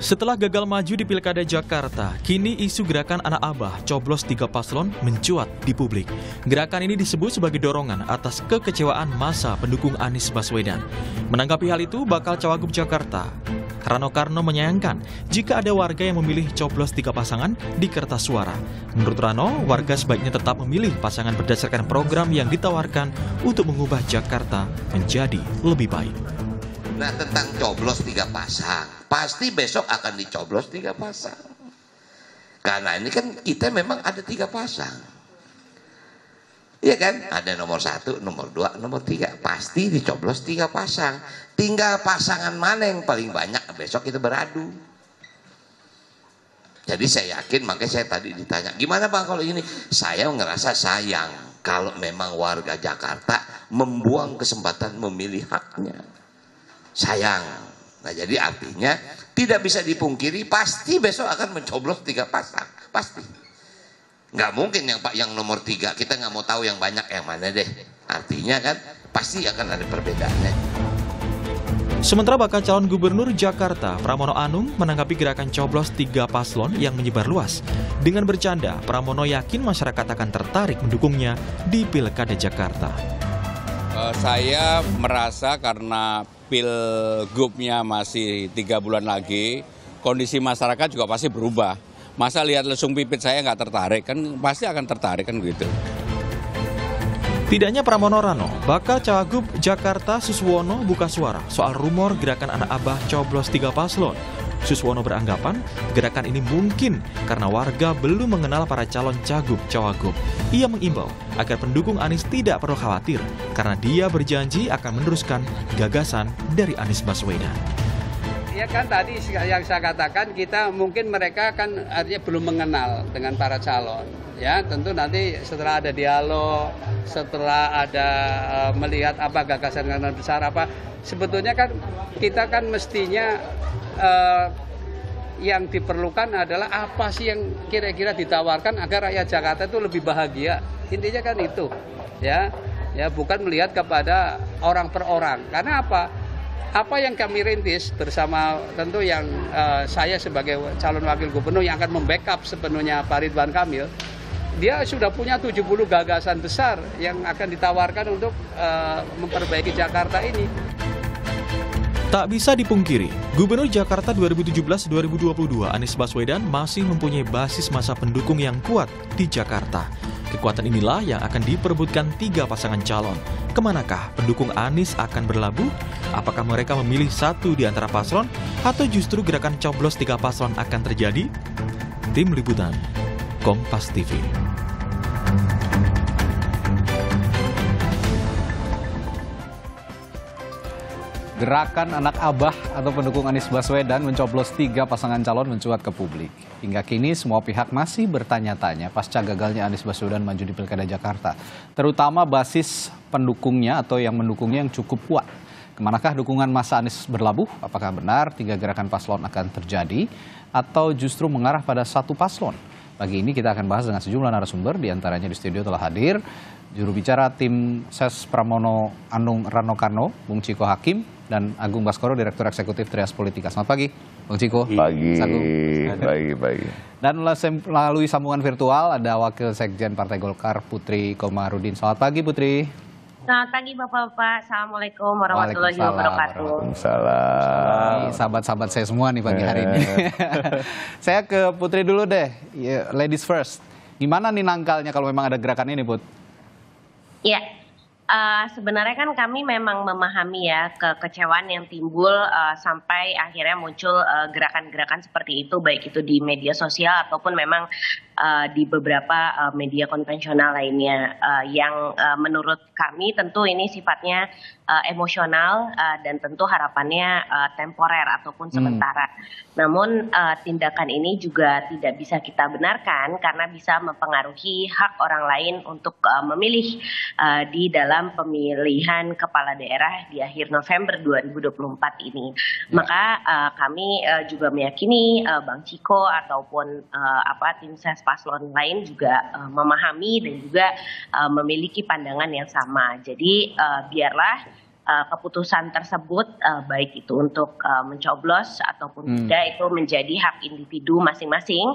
Setelah gagal maju di Pilkada Jakarta, kini isu gerakan anak abah coblos tiga paslon mencuat di publik. Gerakan ini disebut sebagai dorongan atas kekecewaan masa pendukung Anies Baswedan. Menanggapi hal itu, bakal Cawagup Jakarta, Rano Karno menyayangkan jika ada warga yang memilih coblos tiga pasangan di kertas suara. Menurut Rano, warga sebaiknya tetap memilih pasangan berdasarkan program yang ditawarkan untuk mengubah Jakarta menjadi lebih baik. Nah tentang coblos tiga pasang, pasti besok akan dicoblos tiga pasang. Karena ini kan kita memang ada tiga pasang. Iya kan? Ada nomor satu, nomor dua, nomor tiga. Pasti dicoblos tiga pasang. Tinggal pasangan mana yang paling banyak besok kita beradu. Jadi saya yakin makanya saya tadi ditanya gimana bang kalau ini saya ngerasa sayang kalau memang warga Jakarta membuang kesempatan memilih haknya sayang. Nah jadi artinya tidak bisa dipungkiri pasti besok akan mencoblos tiga pasang pasti. Nggak mungkin yang pak yang nomor tiga kita nggak mau tahu yang banyak yang mana deh. Artinya kan pasti akan ada perbedaannya. Sementara bakal calon gubernur Jakarta Pramono Anung menanggapi gerakan coblos tiga paslon yang menyebar luas. Dengan bercanda, Pramono yakin masyarakat akan tertarik mendukungnya di Pilkada Jakarta. Eh, saya merasa karena pilgubnya masih tiga bulan lagi, kondisi masyarakat juga pasti berubah. Masa lihat lesung pipit saya nggak tertarik, kan pasti akan tertarik kan gitu. Tidaknya Pramono Rano, bakal Cawagup Jakarta Suswono buka suara soal rumor gerakan anak abah coblos tiga paslon. Suswono beranggapan gerakan ini mungkin karena warga belum mengenal para calon Cagup Cawagup. Ia mengimbau agar pendukung Anies tidak perlu khawatir karena dia berjanji akan meneruskan gagasan dari Anies Baswedan. Ya kan tadi yang saya katakan kita mungkin mereka kan artinya belum mengenal dengan para calon. Ya tentu nanti setelah ada dialog, setelah ada uh, melihat apa gagasan-gagasan besar apa, sebetulnya kan kita kan mestinya uh, yang diperlukan adalah apa sih yang kira-kira ditawarkan agar rakyat Jakarta itu lebih bahagia. Intinya kan itu. Ya. Ya, bukan melihat kepada orang per orang. Karena apa? Apa yang kami rintis bersama tentu yang uh, saya sebagai calon wakil gubernur yang akan membackup sepenuhnya Pak Ridwan Kamil dia sudah punya 70 gagasan besar yang akan ditawarkan untuk uh, memperbaiki Jakarta ini. Tak bisa dipungkiri, Gubernur Jakarta 2017-2022 Anies Baswedan masih mempunyai basis masa pendukung yang kuat di Jakarta. Kekuatan inilah yang akan diperebutkan tiga pasangan calon. Kemanakah pendukung Anies akan berlabuh? Apakah mereka memilih satu di antara paslon? Atau justru gerakan coblos tiga paslon akan terjadi? Tim Liputan, Kompas TV. Gerakan anak abah atau pendukung Anies Baswedan mencoblos tiga pasangan calon mencuat ke publik. Hingga kini semua pihak masih bertanya-tanya pasca gagalnya Anies Baswedan maju di Pilkada Jakarta. Terutama basis pendukungnya atau yang mendukungnya yang cukup kuat. Kemanakah dukungan masa Anies berlabuh? Apakah benar tiga gerakan paslon akan terjadi atau justru mengarah pada satu paslon? Pagi ini kita akan bahas dengan sejumlah narasumber, diantaranya di studio telah hadir juru bicara tim Ses Pramono Anung Rano Karno, Bung Ciko Hakim, dan Agung Baskoro, Direktur Eksekutif Trias Politika. Selamat pagi, Bang Ciko. Pagi, pagi, pagi. Dan melalui sambungan virtual ada Wakil Sekjen Partai Golkar Putri Komarudin. Selamat pagi Putri. Selamat pagi Bapak-Bapak, Assalamualaikum warahmatullahi wabarakatuh. Waalaikumsalam. Sahabat-sahabat saya semua nih pagi hari ini. Eh. saya ke Putri dulu deh, ya, ladies first. Gimana nih nangkalnya kalau memang ada gerakan ini Put? Iya. Uh, sebenarnya kan kami memang memahami ya kekecewaan yang timbul uh, sampai akhirnya muncul eh, gerakan-gerakan uh, seperti itu baik itu di media sosial ataupun memang uh, di beberapa uh, media konvensional lainnya uh, yang uh, menurut kami tentu ini sifatnya uh, emosional uh, dan tentu harapannya uh, temporer ataupun hmm. sementara. Namun uh, tindakan ini juga tidak bisa kita benarkan karena bisa mempengaruhi hak orang lain untuk uh, memilih uh, di dalam dalam pemilihan kepala daerah di akhir November 2024 ini. Ya. Maka uh, kami uh, juga meyakini uh, Bang Ciko ataupun uh, apa tim ses paslon lain juga uh, memahami dan juga uh, memiliki pandangan yang sama. Jadi uh, biarlah uh, keputusan tersebut uh, baik itu untuk uh, mencoblos ataupun hmm. tidak itu menjadi hak individu masing-masing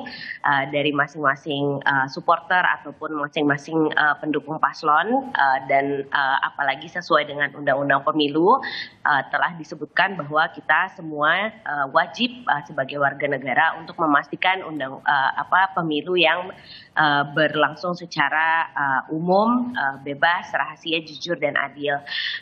uh, dari masing-masing uh, supporter ataupun masing-masing uh, pendukung paslon uh, dan uh, apalagi sesuai dengan undang-undang pemilu uh, telah disebutkan bahwa kita semua uh, wajib uh, sebagai warga negara untuk memastikan undang uh, apa pemilu yang uh, berlangsung secara uh, umum, uh, bebas, rahasia, jujur dan adil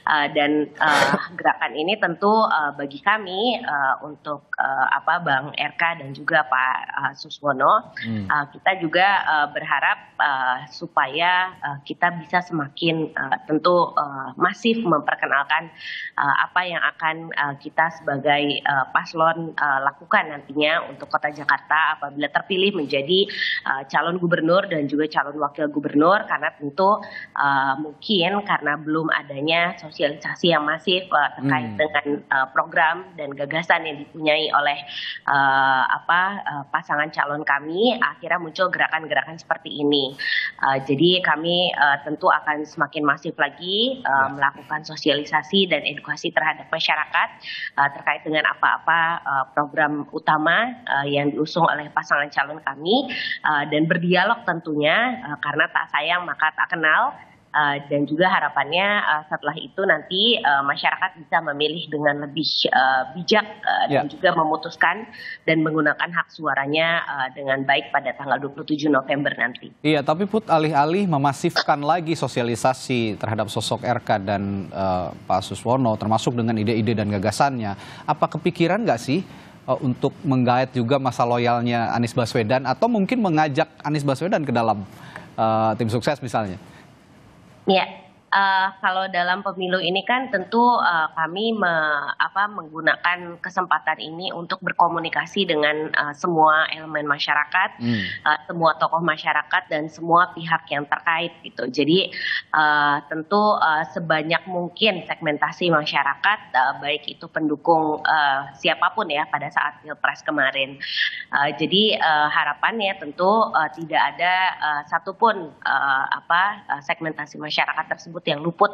uh, dan dan uh, gerakan ini tentu uh, bagi kami uh, untuk uh, apa Bang RK dan juga Pak uh, Suswono hmm. uh, kita juga uh, berharap uh, supaya uh, kita bisa semakin uh, tentu uh, masif memperkenalkan uh, apa yang akan uh, kita sebagai uh, paslon uh, lakukan nantinya untuk Kota Jakarta apabila terpilih menjadi uh, calon gubernur dan juga calon wakil gubernur karena tentu uh, mungkin karena belum adanya sosialisasi komunikasi yang masif uh, terkait hmm. dengan uh, program dan gagasan yang dipunyai oleh uh, apa uh, pasangan calon kami akhirnya muncul gerakan-gerakan seperti ini. Uh, jadi kami uh, tentu akan semakin masif lagi uh, melakukan sosialisasi dan edukasi terhadap masyarakat uh, terkait dengan apa-apa uh, program utama uh, yang diusung oleh pasangan calon kami uh, dan berdialog tentunya uh, karena tak sayang maka tak kenal Eh, dan juga harapannya uh, setelah itu nanti uh, masyarakat bisa memilih dengan lebih uh, bijak uh, yeah. dan ya. juga memutuskan dan menggunakan hak suaranya uh, dengan baik pada tanggal 27 November nanti. Iya, tapi Put alih-alih memasifkan lagi sosialisasi terhadap sosok RK dan uh, Pak Suswono termasuk dengan ide-ide dan gagasannya, apa kepikiran nggak sih untuk menggait juga masa loyalnya Anies Baswedan atau mungkin mengajak Anies Baswedan ke dalam uh, tim sukses misalnya? Yeah. uh, kalau dalam pemilu ini kan tentu uh, kami me, apa, menggunakan kesempatan ini untuk berkomunikasi dengan uh, semua elemen masyarakat, hmm. uh, semua tokoh masyarakat dan semua pihak yang terkait gitu. Jadi uh, tentu uh, sebanyak mungkin segmentasi masyarakat, uh, baik itu pendukung uh, siapapun ya pada saat pilpres kemarin. Uh, jadi uh, harapannya tentu uh, tidak ada uh, satupun uh, apa uh, segmentasi masyarakat tersebut yang luput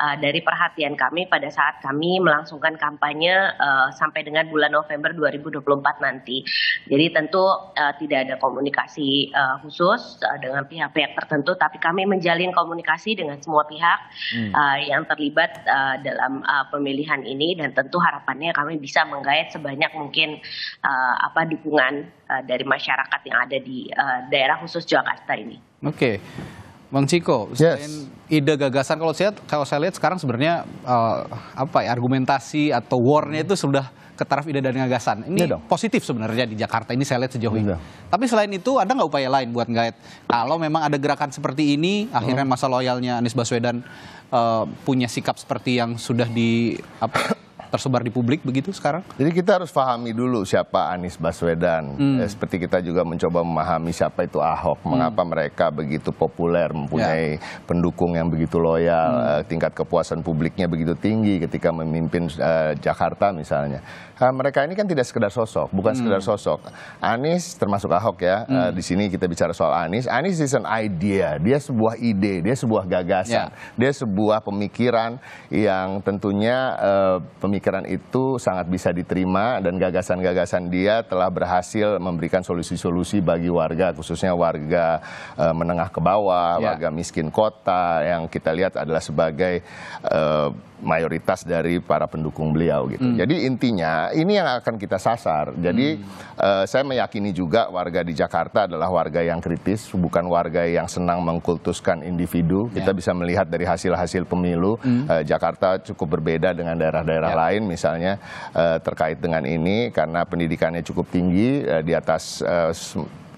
uh, dari perhatian kami pada saat kami melangsungkan kampanye uh, sampai dengan bulan November 2024 nanti. Jadi tentu uh, tidak ada komunikasi uh, khusus uh, dengan pihak-pihak tertentu, tapi kami menjalin komunikasi dengan semua pihak hmm. uh, yang terlibat uh, dalam uh, pemilihan ini dan tentu harapannya kami bisa menggait sebanyak mungkin uh, apa dukungan uh, dari masyarakat yang ada di uh, daerah khusus Jakarta ini. Oke. Okay. Bang Ciko, selain yes. ide gagasan kalau saya kalau saya lihat sekarang sebenarnya uh, apa ya argumentasi atau warnya itu sudah ke taraf ide dan gagasan. Ini ya positif sebenarnya di Jakarta ini saya lihat sejauh ini. Ya. Tapi selain itu ada nggak upaya lain buat nggak, kalau memang ada gerakan seperti ini hmm. akhirnya masa loyalnya Anies Baswedan uh, punya sikap seperti yang sudah di apa tersebar di publik begitu sekarang? Jadi kita harus pahami dulu siapa Anies Baswedan. Hmm. Ya, seperti kita juga mencoba memahami siapa itu Ahok, hmm. mengapa mereka begitu populer, mempunyai yeah. pendukung yang begitu loyal, hmm. Eh, tingkat kepuasan publiknya begitu tinggi ketika memimpin uh, Jakarta misalnya uh, mereka ini kan tidak sekedar sosok, bukan hmm. sekedar sosok. Anies termasuk Ahok ya, hmm. uh, di sini kita bicara soal Anies. Anies is an idea, dia sebuah ide, dia sebuah gagasan, yeah. dia sebuah pemikiran yang tentunya uh, pemikiran itu sangat bisa diterima dan gagasan-gagasan dia telah berhasil memberikan solusi-solusi bagi warga, khususnya warga uh, menengah ke bawah, yeah. warga miskin kota yang kita lihat adalah sebagai uh, mayoritas dari para pendukung beliau gitu. Hmm. Jadi intinya ini yang akan kita sasar. Jadi hmm. uh, saya meyakini juga warga di Jakarta adalah warga yang kritis, bukan warga yang senang mengkultuskan individu. Yeah. Kita bisa melihat dari hasil-hasil pemilu hmm. uh, Jakarta cukup berbeda dengan daerah-daerah yeah. lain misalnya uh, terkait dengan ini karena pendidikannya cukup tinggi uh, di atas uh,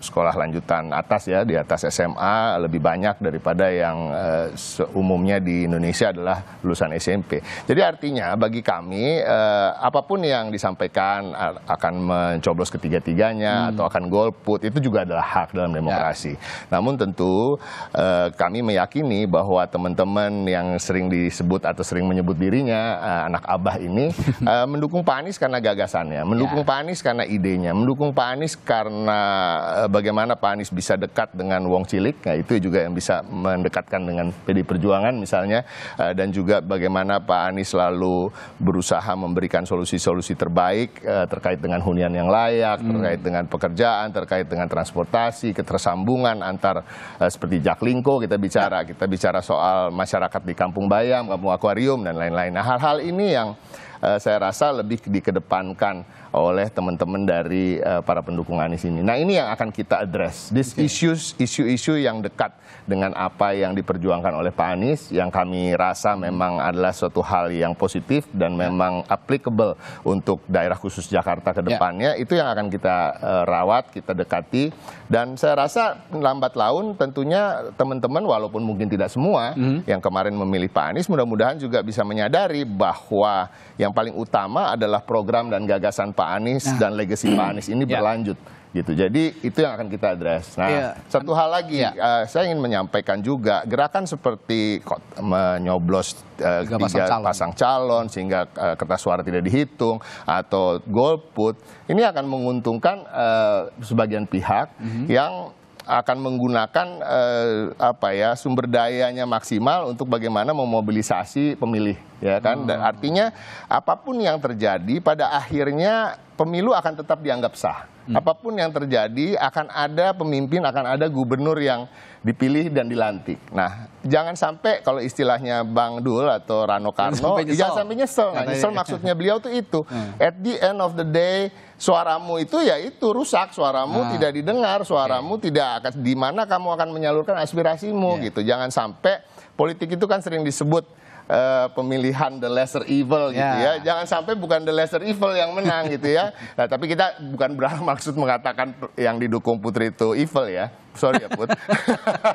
sekolah lanjutan atas ya di atas SMA lebih banyak daripada yang uh, eh, umumnya di Indonesia adalah lulusan SMP. Jadi artinya bagi kami uh, apapun yang disampaikan akan mencoblos ketiga-tiganya hmm. atau akan golput itu juga adalah hak dalam ya. demokrasi. Ya. Namun tentu uh, kami meyakini bahwa teman-teman yang sering disebut atau sering menyebut dirinya uh, anak abah ini uh, mendukung Pak Anies karena gagasannya, mendukung ya. Pak Anies karena idenya, mendukung Pak Anies karena bagaimana Pak Anies bisa dekat dengan Wong Cilik, nah itu juga yang bisa mendekatkan dengan PD Perjuangan misalnya, eh, dan juga bagaimana Pak Anies selalu berusaha memberikan solusi-solusi terbaik eh, terkait dengan hunian yang layak, hmm. terkait dengan pekerjaan, terkait dengan transportasi, ketersambungan antar eh, seperti Jaklingko kita bicara, kita bicara soal masyarakat di Kampung Bayam, Kampung Akuarium dan lain-lain. Nah hal-hal ini yang saya rasa lebih dikedepankan oleh teman-teman dari uh, para pendukung Anies ini. Nah ini yang akan kita address. This okay. issues, isu-isu yang dekat dengan apa yang diperjuangkan oleh Pak Anies, yang kami rasa hmm. memang adalah suatu hal yang positif dan yeah. memang applicable untuk daerah khusus Jakarta ke ya. depannya. Yeah. Itu yang akan kita uh, rawat, kita dekati. Dan saya rasa lambat laun tentunya teman-teman walaupun mungkin tidak semua mm yang kemarin memilih Pak Anies, mudah-mudahan juga bisa menyadari bahwa yang paling utama adalah program dan gagasan Pak Pak Anies nah. dan legacy Pak Anies ini yeah. Ya. berlanjut gitu. Jadi itu yang akan kita address. Nah, yeah. satu hal lagi yeah. Iya. uh, saya ingin menyampaikan juga gerakan seperti menyoblos uh, tiga, pasang, calon. pasang calon sehingga uh, kertas suara tidak dihitung atau golput ini akan menguntungkan uh, sebagian pihak mm -hmm. yang akan menggunakan eh, apa ya sumber dayanya maksimal untuk bagaimana memobilisasi pemilih ya kan hmm. dan artinya apapun yang terjadi pada akhirnya pemilu akan tetap dianggap sah hmm. apapun yang terjadi akan ada pemimpin akan ada gubernur yang dipilih dan dilantik. Nah, jangan sampai kalau istilahnya Bang Dul atau Rano Karno, jangan sampai nyesel. Nah, nyesel maksudnya beliau tuh itu. Hmm. At the end of the day, suaramu itu ya itu rusak, suaramu nah. tidak didengar, suaramu okay. tidak akan di mana kamu akan menyalurkan aspirasimu yeah. gitu. Jangan sampai politik itu kan sering disebut uh, pemilihan the lesser evil gitu ya. ya. Jangan sampai bukan the lesser evil yang menang gitu ya. Nah, tapi kita bukan berarti maksud mengatakan yang didukung Putri itu evil ya sorry ya put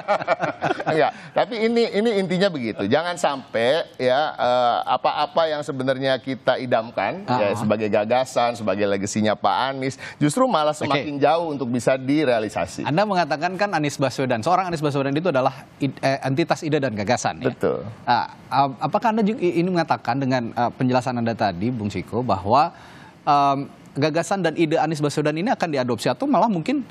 enggak tapi ini ini intinya begitu jangan sampai ya eh, apa-apa yang sebenarnya kita idamkan uh -huh. ya ah, ah. sebagai gagasan sebagai legasinya Pak Anies justru malah semakin okay. jauh untuk bisa direalisasi Anda mengatakan kan Anies Baswedan seorang Anies Baswedan itu adalah eh, entitas ide dan gagasan ya? betul nah, apakah Anda juga ini mengatakan dengan penjelasan Anda tadi Bung Ciko bahwa um, gagasan dan ide Anies Baswedan ini akan diadopsi atau malah mungkin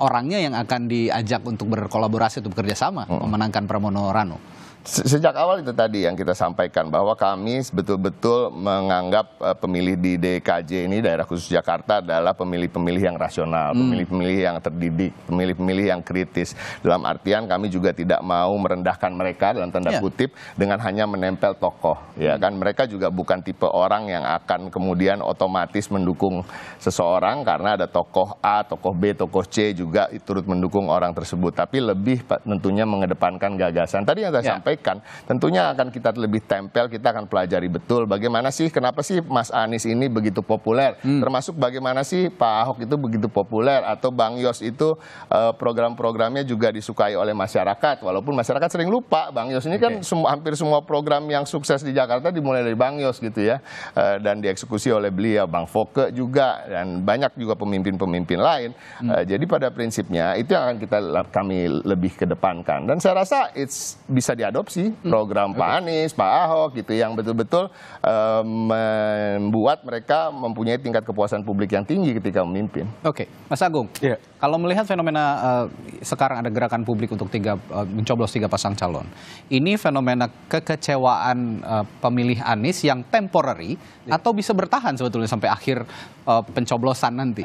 orangnya yang akan diajak untuk berkolaborasi atau bekerja sama -uh. memenangkan Pramono Rano. Sejak awal itu tadi yang kita sampaikan bahwa kami betul-betul menganggap eh, pemilih di DKJ ini daerah khusus Jakarta adalah pemilih-pemilih yang rasional, hmm. pemilih-pemilih yang terdidik, pemilih-pemilih yang kritis. Dalam artian kami juga tidak mau merendahkan mereka dalam tanda yeah. kutip dengan hanya menempel tokoh, ya hmm. kan? Mereka juga bukan tipe orang yang akan kemudian otomatis mendukung seseorang karena ada tokoh A, tokoh B, tokoh C juga turut mendukung orang tersebut, tapi lebih tentunya mengedepankan gagasan. Tadi yang saya yeah. sampaikan sampaikan, tentunya akan kita lebih tempel, kita akan pelajari betul bagaimana sih, kenapa sih Mas Anies ini begitu populer, hmm. termasuk bagaimana sih Pak Ahok itu begitu populer atau Bang Yos itu eh, program-programnya juga disukai oleh masyarakat, walaupun masyarakat sering lupa Bang Yos ini kan hampir semua program yang sukses di Jakarta dimulai dari Bang Yos gitu ya, eh, dan dieksekusi oleh beliau, Bang Foke juga dan banyak juga pemimpin-pemimpin lain. Hmm. Eh, jadi pada prinsipnya itu yang akan kita kami lebih kedepankan. Dan saya rasa it's bisa diadopsi mengadopsi program hmm. Pak Anies, Pak Ahok gitu yang betul-betul um, membuat mereka mempunyai tingkat kepuasan publik yang tinggi ketika memimpin. Oke, okay. Mas Agung, yeah. kalau melihat fenomena uh, sekarang ada gerakan publik untuk tiga uh, mencoblos tiga pasang calon, ini fenomena kekecewaan uh, pemilih Anies yang temporary yeah. atau bisa bertahan sebetulnya sampai akhir uh, pencoblosan nanti?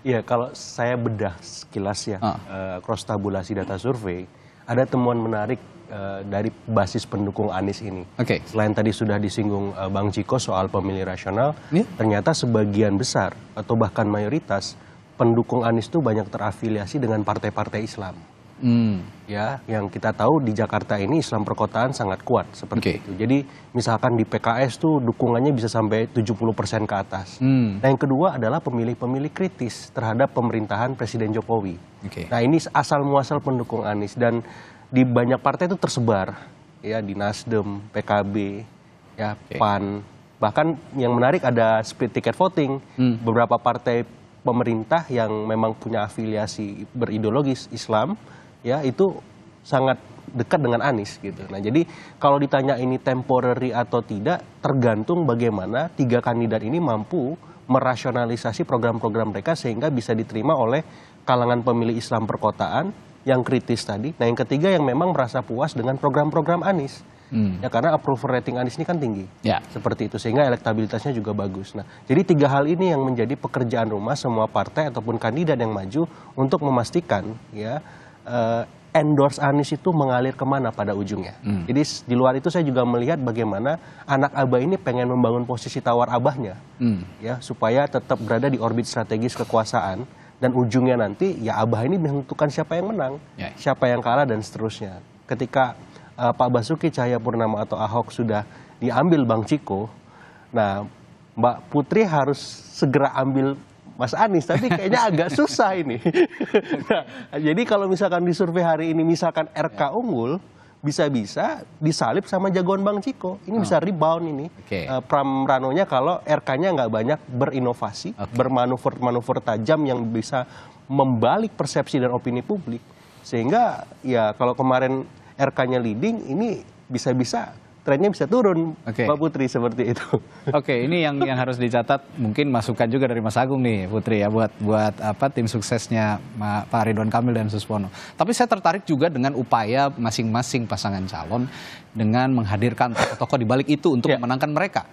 Iya, kalau saya bedah sekilas ya, uh. Uh, cross tabulasi data survei, ada temuan menarik Eh, dari basis pendukung Anies ini. Oke. Okay. Selain tadi sudah disinggung uh, Bang Ciko soal pemilih rasional, yeah. ternyata sebagian besar atau bahkan mayoritas pendukung Anies itu banyak terafiliasi dengan partai-partai Islam. Mm. Ya, yang kita tahu di Jakarta ini Islam perkotaan sangat kuat seperti okay. itu. Jadi misalkan di PKS tuh dukungannya bisa sampai 70% ke atas. Mm. Nah, yang kedua adalah pemilih-pemilih kritis terhadap pemerintahan Presiden Jokowi. Okay. Nah, ini asal muasal pendukung Anies dan di banyak partai itu tersebar ya di Nasdem, PKB, ya okay. PAN. Bahkan yang menarik ada split ticket voting. Hmm. Beberapa partai pemerintah yang memang punya afiliasi berideologis Islam ya itu sangat dekat dengan Anies gitu. Nah jadi kalau ditanya ini temporary atau tidak tergantung bagaimana tiga kandidat ini mampu merasionalisasi program-program mereka sehingga bisa diterima oleh kalangan pemilih Islam perkotaan yang kritis tadi. Nah yang ketiga yang memang merasa puas dengan program-program Anies. Hmm. Ya karena approval rating Anies ini kan tinggi. Ya. Seperti itu sehingga elektabilitasnya juga bagus. Nah, jadi tiga hal ini yang menjadi pekerjaan rumah semua partai ataupun kandidat yang maju untuk memastikan ya eh, endorse Anies itu mengalir kemana pada ujungnya. Hmm. Jadi di luar itu saya juga melihat bagaimana anak abah ini pengen membangun posisi tawar abahnya, hmm. ya supaya tetap berada di orbit strategis kekuasaan dan ujungnya nanti ya abah ini menentukan siapa yang menang, ya. siapa yang kalah dan seterusnya. Ketika uh, Pak Basuki Cahaya Purnama atau Ahok sudah diambil Bang Ciko, nah Mbak Putri harus segera ambil Mas Anies, tapi kayaknya agak susah ini. nah, jadi kalau misalkan di survei hari ini misalkan RK unggul, bisa-bisa disalip sama jagoan Bang Ciko. Ini oh. bisa rebound ini. Okay. Uh, eh, Pram Ranonya kalau RK-nya nggak banyak berinovasi, okay. bermanuver-manuver tajam yang bisa membalik persepsi dan opini publik. Sehingga ya kalau kemarin RK-nya leading, ini bisa-bisa trennya bisa turun, okay. Mbak Putri seperti itu. Oke, okay, ini yang yang harus dicatat mungkin masukan juga dari Mas Agung nih, Putri ya buat buat apa tim suksesnya Pak Ridwan Kamil dan Suswono. Tapi saya tertarik juga dengan upaya masing-masing pasangan calon dengan menghadirkan tokoh-tokoh di balik itu untuk yeah. memenangkan mereka.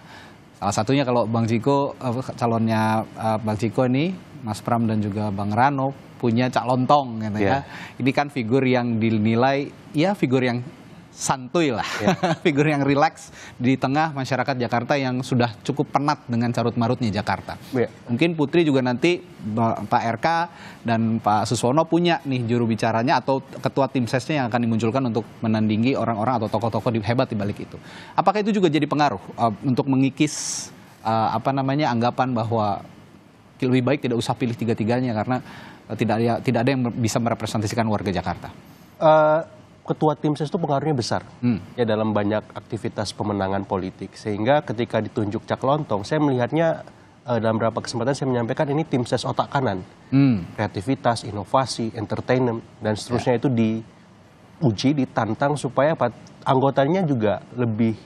Salah satunya kalau Bang Ciko eh, calonnya eh, Bang Ciko ini, Mas Pram dan juga Bang Rano punya calon tong, gitu yeah. ya. Ini kan figur yang dinilai ya figur yang santuy lah, yeah. figur yang relax di tengah masyarakat Jakarta yang sudah cukup penat dengan carut marutnya Jakarta. Yeah. Mungkin Putri juga nanti Pak RK dan Pak Suswono punya nih juru bicaranya atau ketua tim sesnya yang akan dimunculkan untuk menandingi orang-orang atau tokoh-tokoh hebat di balik itu. Apakah itu juga jadi pengaruh uh, untuk mengikis uh, apa namanya anggapan bahwa lebih baik tidak usah pilih tiga-tiganya karena uh, tidak ada, tidak ada yang bisa merepresentasikan warga Jakarta? Uh, ketua tim ses itu pengaruhnya besar hmm. ya dalam banyak aktivitas pemenangan politik sehingga ketika ditunjuk cak lontong saya melihatnya uh, dalam beberapa kesempatan saya menyampaikan ini tim ses otak kanan hmm. kreativitas inovasi entertainment dan seterusnya ya. itu diuji ditantang supaya apa anggotanya juga lebih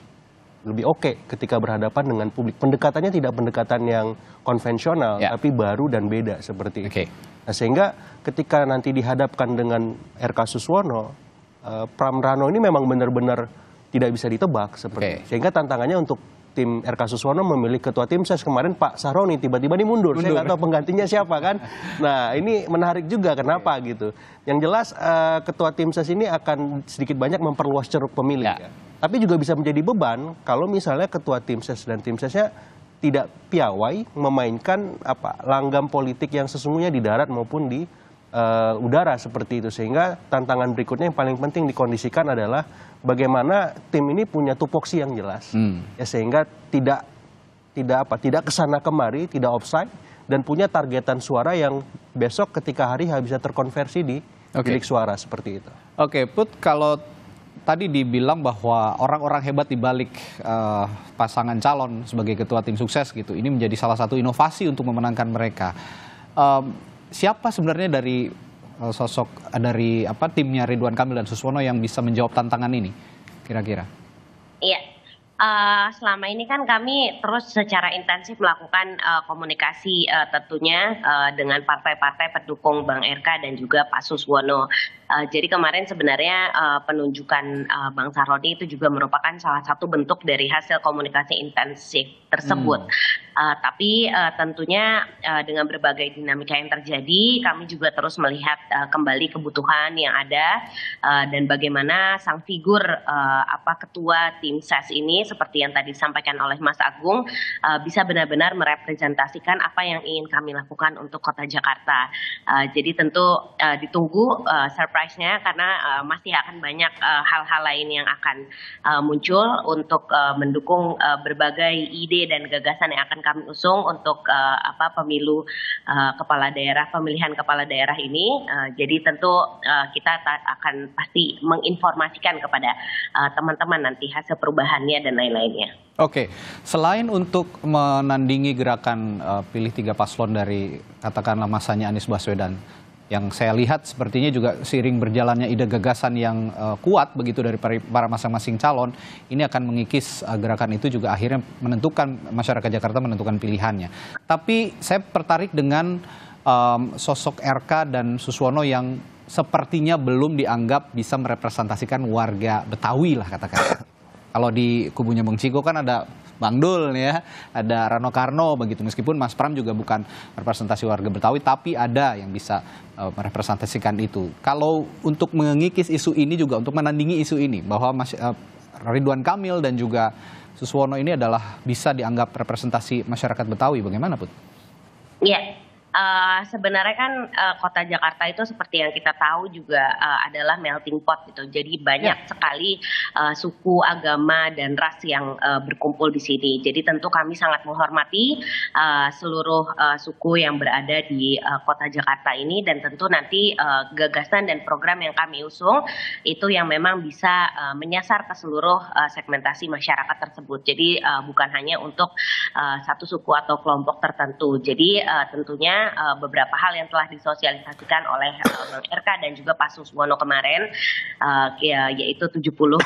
lebih oke okay ketika berhadapan dengan publik pendekatannya tidak pendekatan yang konvensional ya. tapi baru dan beda seperti okay. itu nah, sehingga ketika nanti dihadapkan dengan RK Suswono Eh, Pramrano ini memang benar-benar tidak bisa ditebak seperti okay. sehingga tantangannya untuk tim RK Suswono memilih ketua tim ses kemarin Pak Sahroni tiba-tiba ini mundur. mundur. Saya nggak tahu penggantinya siapa kan. Nah ini menarik juga kenapa okay. gitu. Yang jelas eh, ketua tim ses ini akan sedikit banyak memperluas ceruk pemilih. Ya. ya. Tapi juga bisa menjadi beban kalau misalnya ketua tim ses dan tim sesnya tidak piawai memainkan apa langgam politik yang sesungguhnya di darat maupun di uh, udara seperti itu sehingga tantangan berikutnya yang paling penting dikondisikan adalah bagaimana tim ini punya tupoksi yang jelas hmm. ya sehingga tidak tidak apa tidak kesana kemari tidak offside dan punya targetan suara yang besok ketika hari bisa terkonversi di okay. suara seperti itu. Oke, okay, Put kalau tadi dibilang bahwa orang-orang hebat di balik uh, pasangan calon sebagai ketua tim sukses gitu, ini menjadi salah satu inovasi untuk memenangkan mereka. Um, siapa sebenarnya dari eh, sosok eh, dari apa timnya Ridwan Kamil dan Suswono yang bisa menjawab tantangan ini kira-kira? Iya. Uh, selama ini kan kami terus secara intensif melakukan uh, komunikasi uh, tentunya uh, dengan partai-partai pendukung Bang RK dan juga Pak Suswono. Uh, jadi kemarin sebenarnya uh, penunjukan uh, Bang Saroni itu juga merupakan salah satu bentuk dari hasil komunikasi intensif tersebut. Hmm. Uh, tapi uh, tentunya uh, dengan berbagai dinamika yang terjadi, kami juga terus melihat uh, kembali kebutuhan yang ada uh, dan bagaimana sang figur uh, apa ketua tim ses ini seperti yang tadi disampaikan oleh Mas Agung uh, bisa benar-benar merepresentasikan apa yang ingin kami lakukan untuk Kota Jakarta. Uh, jadi tentu uh, ditunggu uh, surprise surprise nya karena uh, masih akan banyak eh, hal-hal uh, lain yang akan uh, muncul untuk uh, mendukung uh, berbagai ide dan gagasan yang akan kami usung untuk uh, apa pemilu uh, kepala daerah pemilihan kepala daerah ini. Uh, jadi tentu uh, kita akan pasti menginformasikan kepada teman-teman uh, nanti hasil perubahannya dan lain-lainnya. Oke, selain untuk menandingi gerakan uh, pilih tiga paslon dari katakanlah masanya Anies Baswedan yang saya lihat sepertinya juga seiring berjalannya ide gagasan yang uh, kuat begitu dari para masing-masing calon ini akan mengikis uh, gerakan itu juga akhirnya menentukan masyarakat Jakarta menentukan pilihannya. Tapi saya tertarik dengan um, sosok RK dan Suswono yang sepertinya belum dianggap bisa merepresentasikan warga Betawi lah katakan. Kalau di kubunya Bung Ciko kan ada Bang Dul ya, ada Rano Karno begitu. Meskipun Mas Pram juga bukan representasi warga Betawi, tapi ada yang bisa eh, merepresentasikan itu. Kalau untuk mengikis isu ini juga, untuk menandingi isu ini, bahwa Mas, eh, Ridwan Kamil dan juga Suswono ini adalah bisa dianggap representasi masyarakat Betawi, bagaimana Put? Iya, uh, sebenarnya kan uh, kota Jakarta itu seperti yang kita tahu juga uh, adalah melting pot gitu. Jadi banyak ya. sekali uh, suku, agama dan ras yang uh, berkumpul di sini. Jadi tentu kami sangat menghormati uh, seluruh uh, suku yang berada di uh, kota Jakarta ini dan tentu nanti uh, gagasan dan program yang kami usung itu yang memang bisa uh, menyasar ke seluruh uh, segmentasi masyarakat tersebut. Jadi uh, bukan hanya untuk uh, satu suku atau kelompok tertentu. Jadi uh, tentunya uh, beberapa hal yang telah disosialisasikan oleh uh, Bang RK dan juga Pak Wono kemarin uh, ya, yaitu 70 uh,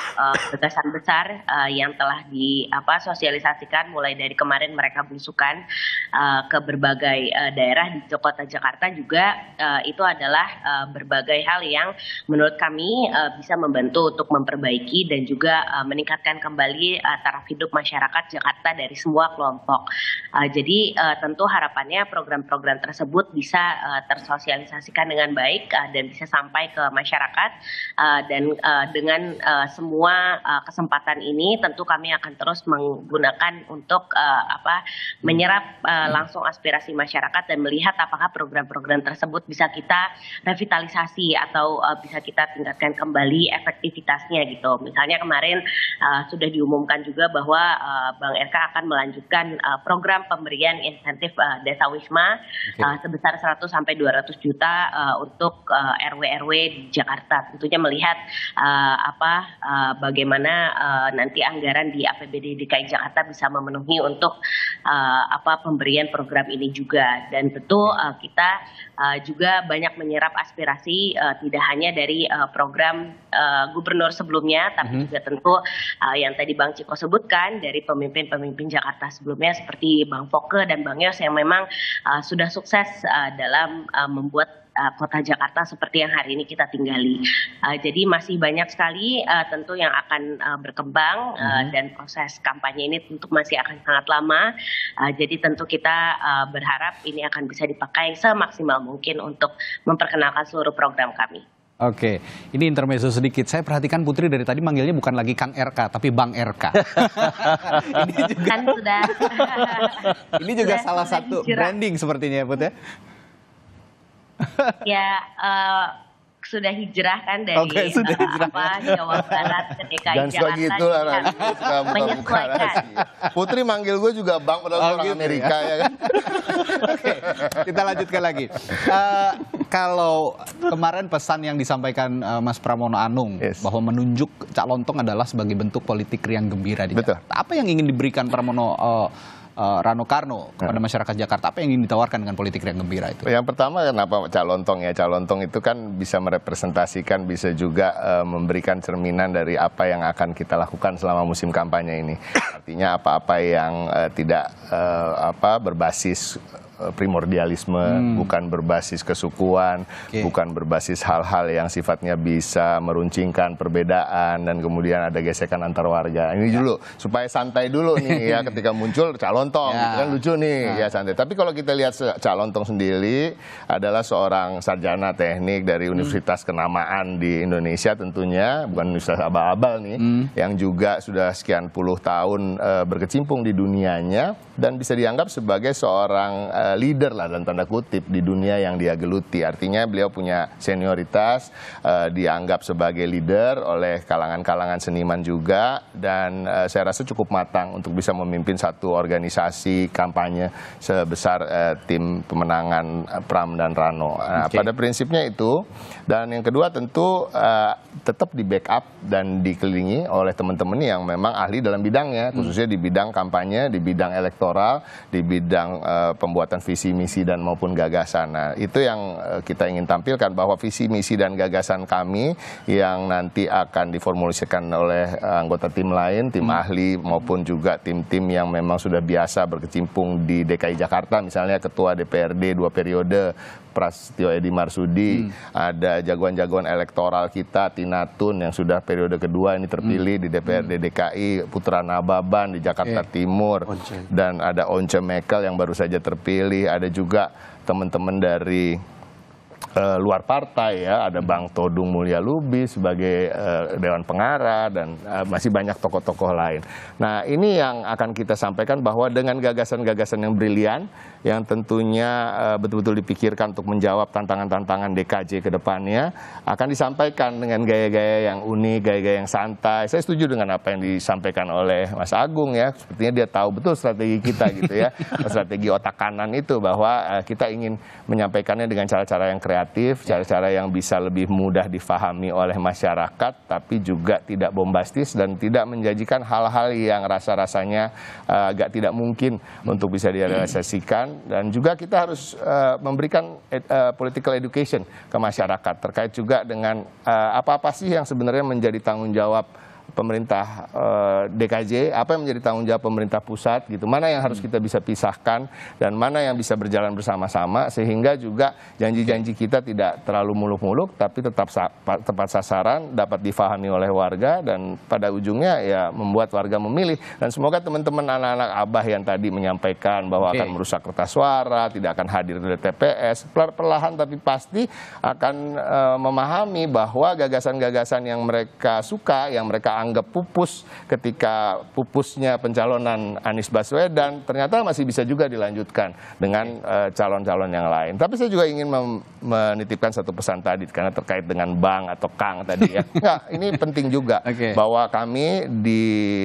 besar uh, yang telah di apa sosialisasikan mulai dari kemarin mereka belusukan uh, ke berbagai uh, daerah di kota Jakarta juga uh, itu adalah uh, berbagai hal yang menurut kami uh, bisa membantu untuk memperbaiki dan juga uh, meningkatkan kembali uh, taraf hidup masyarakat Jakarta dari semua kelompok. Uh, jadi uh, tentu harapannya program-program tersebut bisa uh, tersosialisasikan dengan baik uh, dan bisa sampai ke masyarakat uh, dan uh, dengan uh, semua uh, kesempatan ini tentu kami akan terus menggunakan untuk uh, apa menyerap uh, langsung aspirasi masyarakat dan melihat apakah program-program tersebut bisa kita revitalisasi atau uh, bisa kita tingkatkan kembali efektivitasnya gitu. Misalnya kemarin uh, sudah diumumkan juga bahwa uh, Bank RK akan melanjutkan uh, program pemberian insentif uh, desa wisma uh, sebesar 100 sampai 200 juta uh, untuk rw uh, eh, RW -RW di Jakarta. Tentunya melihat uh, apa uh, bagaimana uh, nanti anggaran di APBD DKI Jakarta bisa memenuhi untuk uh, apa pemberian program ini juga dan tentu uh, kita uh, juga banyak menyerap aspirasi uh, tidak hanya dari uh, program uh, gubernur sebelumnya, tapi mm -hmm. juga tentu uh, yang tadi Bang Ciko sebutkan dari pemimpin-pemimpin Jakarta sebelumnya seperti Bang Foke dan Bang Yos yang memang uh, sudah sukses uh, dalam uh, membuat uh, kota Jakarta seperti yang hari ini kita tinggali. Uh, jadi masih banyak sekali uh, tentu yang akan uh, berkembang uh, dan proses kampanye ini tentu masih akan sangat lama. Uh, jadi tentu kita uh, berharap ini akan bisa dipakai semaksimal mungkin untuk memperkenalkan seluruh program kami. Oke, ini intermezzo sedikit. Saya perhatikan Putri dari tadi manggilnya bukan lagi Kang RK, tapi Bang RK. ini juga, kan sudah. ini juga sudah, salah sudah satu hijrah. branding sepertinya ya Putri. Ya. ya uh, sudah hijrah kan dari okay, sudah uh, hijrah. apa Jawa Barat ke DKI Dan suka Jakarta. gitu lah suka buka Putri manggil gue juga bang padahal oh, orang gitu ya. Amerika ya, ya kan. Oke, kita lanjutkan lagi. Uh, kalau kemarin pesan yang disampaikan uh, Mas Pramono Anung yes. bahwa menunjuk Cak Lontong adalah sebagai bentuk politik yang gembira di Betul. Apa yang ingin diberikan Pramono uh, uh, Rano Karno kepada ya. masyarakat Jakarta? Apa yang ingin ditawarkan dengan politik yang gembira itu? Yang pertama kenapa calon tong ya? Calon tong itu kan bisa merepresentasikan, bisa juga uh, memberikan cerminan dari apa yang akan kita lakukan selama musim kampanye ini. Artinya apa-apa yang uh, tidak uh, apa berbasis Eh, primordialisme, hmm. bukan berbasis kesukuan, okay. bukan berbasis hal-hal yang sifatnya bisa meruncingkan perbedaan dan kemudian ada gesekan antar warga. Ini ya. dulu supaya santai dulu nih ya ketika muncul calon tong, ya. kan lucu nih ya. ya santai. Tapi kalau kita lihat calon tong sendiri adalah seorang sarjana teknik dari hmm. universitas hmm. kenamaan di Indonesia tentunya, bukan universitas abal-abal nih, hmm. yang juga sudah sekian puluh tahun e, berkecimpung di dunianya dan bisa dianggap sebagai seorang e, Eh, leader lah dalam tanda kutip di dunia yang dia geluti. Artinya beliau punya senioritas, uh, dianggap sebagai leader oleh kalangan-kalangan seniman juga dan uh, saya rasa cukup matang untuk bisa memimpin satu organisasi kampanye sebesar uh, tim pemenangan Pram dan Rano. Nah, okay. Pada prinsipnya itu dan yang kedua tentu uh, tetap di backup dan dikelilingi oleh teman-teman yang memang ahli dalam bidangnya, khususnya di bidang kampanye, di bidang elektoral, di bidang uh, pembuatan menyampaikan visi misi dan maupun gagasan. Nah, itu yang eh, kita ingin tampilkan bahwa visi misi dan gagasan kami yang nanti akan diformulasikan oleh eh, anggota tim lain, tim hmm. ahli maupun juga tim-tim yang memang sudah biasa berkecimpung di DKI Jakarta misalnya ketua DPRD dua periode, Prasetyo Edi Marsudi, hmm. ada jagoan-jagoan elektoral kita Tina Tun yang sudah periode kedua ini terpilih hmm. di DPRD DKI, hmm. Putra Nababan di Jakarta eh. Timur, Once. dan ada Once Mekel yang baru saja terpilih, ada juga teman-teman dari uh, luar partai ya ada Bang Todung Mulia Lubi sebagai uh, dewan pengarah dan uh, masih banyak tokoh-tokoh lain. Nah, ini yang akan kita sampaikan bahwa dengan gagasan-gagasan yang brilian yang tentunya betul betul-betul dipikirkan untuk menjawab tantangan-tantangan DKJ ke depannya akan disampaikan dengan gaya-gaya yang unik, gaya-gaya yang santai. Saya setuju dengan apa yang disampaikan oleh Mas Agung ya. Sepertinya dia tahu betul strategi kita gitu ya. strategi otak kanan itu bahwa uh, kita ingin menyampaikannya dengan cara-cara yang kreatif, ya. cara-cara yang bisa lebih mudah difahami oleh masyarakat, tapi juga tidak bombastis dan tidak menjanjikan hal-hal yang rasa-rasanya uh, agak tidak mungkin untuk bisa direalisasikan. Dan juga kita harus uh, memberikan ed, uh, eh, political education ke masyarakat terkait juga dengan apa-apa uh, apa -apa sih yang sebenarnya menjadi tanggung jawab pemerintah e, eh, DKJ, apa yang menjadi tanggung jawab pemerintah pusat gitu, mana yang harus hmm. kita bisa pisahkan dan mana yang bisa berjalan bersama-sama sehingga juga janji-janji kita tidak terlalu muluk-muluk tapi tetap sa tepat sasaran, dapat difahami oleh warga dan pada ujungnya ya membuat warga memilih dan semoga teman-teman anak-anak abah yang tadi menyampaikan bahwa okay. akan merusak kertas suara, tidak akan hadir di TPS, perlahan tapi pasti akan e, memahami bahwa gagasan-gagasan yang mereka suka, yang mereka anggap anggap pupus ketika pupusnya pencalonan Anies Baswedan ternyata masih bisa juga dilanjutkan dengan eh, calon-calon uh, yang lain. Tapi saya juga ingin menitipkan satu pesan tadi karena terkait dengan Bang atau Kang tadi ya. Enggak, ini penting juga okay. bahwa kami di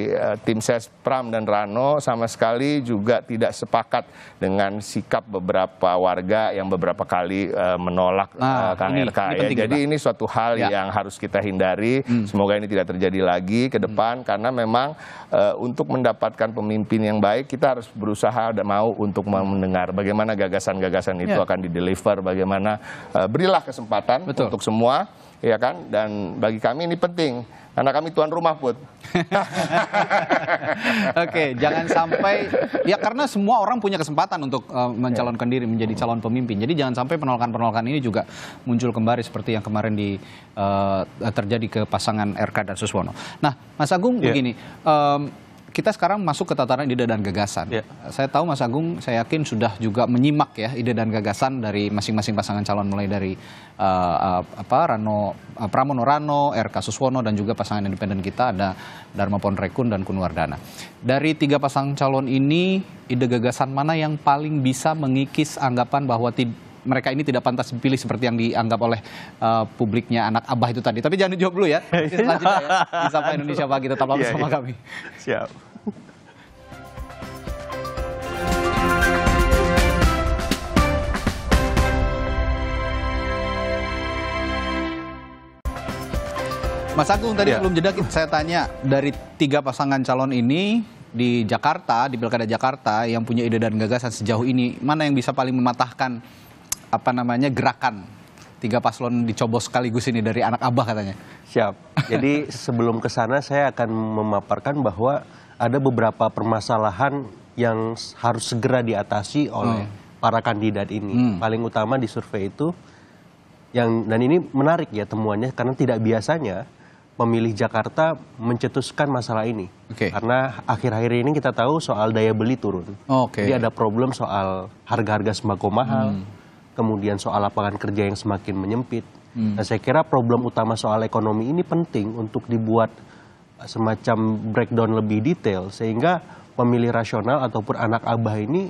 uh, tim ses Pram dan Rano sama sekali juga tidak sepakat dengan sikap beberapa warga yang beberapa kali uh, menolak nah, uh, Kang ini, RK ini ya. Jadi ini suatu hal ya. yang harus kita hindari. Hmm. Semoga ini tidak terjadi lagi lagi ke hmm. depan hmm. karena memang e, untuk mendapatkan pemimpin yang baik kita harus berusaha dan mau untuk hmm. mendengar bagaimana gagasan-gagasan itu yeah. akan dideliver, bagaimana e, berilah kesempatan Betul. untuk semua ya kan dan bagi kami ini penting karena kami tuan rumah, buat. Oke, jangan sampai ya karena semua orang punya kesempatan untuk uh, mencalonkan diri menjadi calon pemimpin. Jadi jangan sampai penolakan-penolakan ini juga muncul kembali seperti yang kemarin di uh, terjadi ke pasangan RK dan Suswono. Nah, Mas Agung yeah. begini, um, kita sekarang masuk ke tataran ide dan gagasan. Ya. Saya tahu Mas Agung, saya yakin sudah juga menyimak ya ide dan gagasan dari masing-masing pasangan calon mulai dari uh, uh, apa Rano uh, Pramono Rano, RK Suswono dan juga pasangan independen kita ada Dharma Ponrekun dan Kunwardana. Dari tiga pasang calon ini, ide gagasan mana yang paling bisa mengikis anggapan bahwa mereka ini tidak pantas dipilih seperti yang dianggap oleh uh, publiknya anak abah itu tadi. Tapi jangan dijawab dulu ya. Selanjutnya ya. Di Sapa Indonesia Pagi tetap lalu iya, sama iya. kami. Siap. Mas Agung tadi iya. belum jeda saya tanya dari tiga pasangan calon ini di Jakarta di pilkada Jakarta yang punya ide dan gagasan sejauh ini mana yang bisa paling mematahkan apa namanya gerakan tiga paslon dicobos sekaligus ini dari anak abah katanya. Siap. Jadi sebelum ke sana saya akan memaparkan bahwa ada beberapa permasalahan yang harus segera diatasi oleh oh. para kandidat ini. Hmm. Paling utama di survei itu yang dan ini menarik ya temuannya karena tidak biasanya pemilih Jakarta mencetuskan masalah ini. Okay. Karena akhir-akhir ini kita tahu soal daya beli turun. Oh, okay. Jadi ada problem soal harga-harga sembako mahal. Hmm kemudian soal lapangan kerja yang semakin menyempit. Hmm. Nah, saya kira problem utama soal ekonomi ini penting untuk dibuat eh, semacam breakdown lebih detail sehingga pemilih rasional ataupun anak abah ini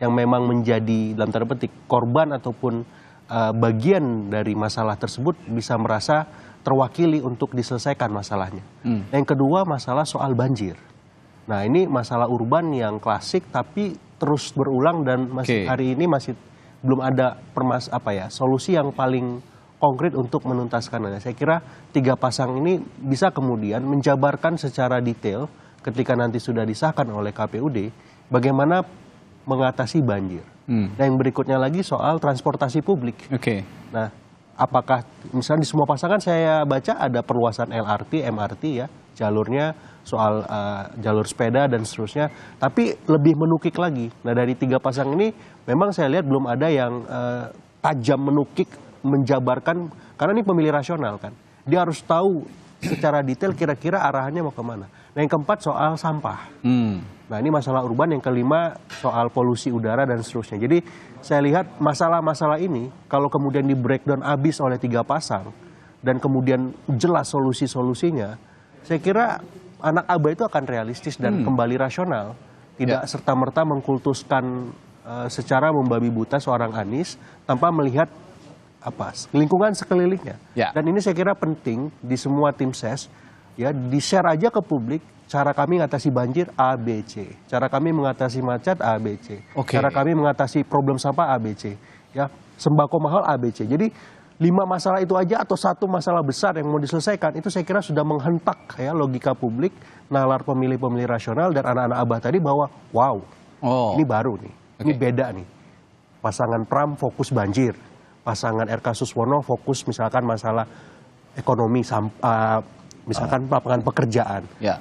yang memang menjadi dalam tanda petik korban ataupun uh, bagian dari masalah tersebut bisa merasa terwakili untuk diselesaikan masalahnya. Hmm. Yang kedua masalah soal banjir. Nah ini masalah urban yang klasik tapi terus berulang dan masih okay. hari ini masih belum ada permas apa ya solusi yang paling konkret untuk menuntaskan. Saya kira tiga pasang ini bisa kemudian menjabarkan secara detail ketika nanti sudah disahkan oleh KPUD bagaimana mengatasi banjir. Hmm. Nah yang berikutnya lagi soal transportasi publik. Oke. Okay. Nah apakah misalnya di semua pasangan saya baca ada perluasan LRT, MRT ya jalurnya soal uh, jalur sepeda dan seterusnya. Tapi lebih menukik lagi. Nah dari tiga pasang ini memang saya lihat belum ada yang uh, tajam menukik, menjabarkan karena ini pemilih rasional kan. Dia harus tahu secara detail kira-kira arahannya mau kemana. Nah yang keempat soal sampah. Hmm. Nah ini masalah urban, yang kelima soal polusi udara dan seterusnya. Jadi saya lihat masalah-masalah ini kalau kemudian di breakdown abis oleh tiga pasang dan kemudian jelas solusi-solusinya, saya kira anak aba itu akan realistis dan hmm. kembali rasional, tidak ya. serta merta mengkultuskan uh, secara membabi buta seorang Anies tanpa melihat apa lingkungan sekelilingnya. ya. Dan ini saya kira penting di semua tim ses ya di share aja ke publik cara kami mengatasi banjir ABC cara kami mengatasi macet ABC okay. cara kami mengatasi problem sampah ABC ya sembako mahal ABC Jadi lima masalah itu aja atau satu masalah besar yang mau diselesaikan itu saya kira sudah menghentak ya logika publik, nalar pemilih-pemilih rasional dan anak-anak abah tadi bahwa wow oh. ini baru nih, okay. ini beda nih. Pasangan Pram fokus banjir, pasangan RK Suswono fokus misalkan masalah ekonomi, uh, misalkan uh. pekerjaan. Yeah.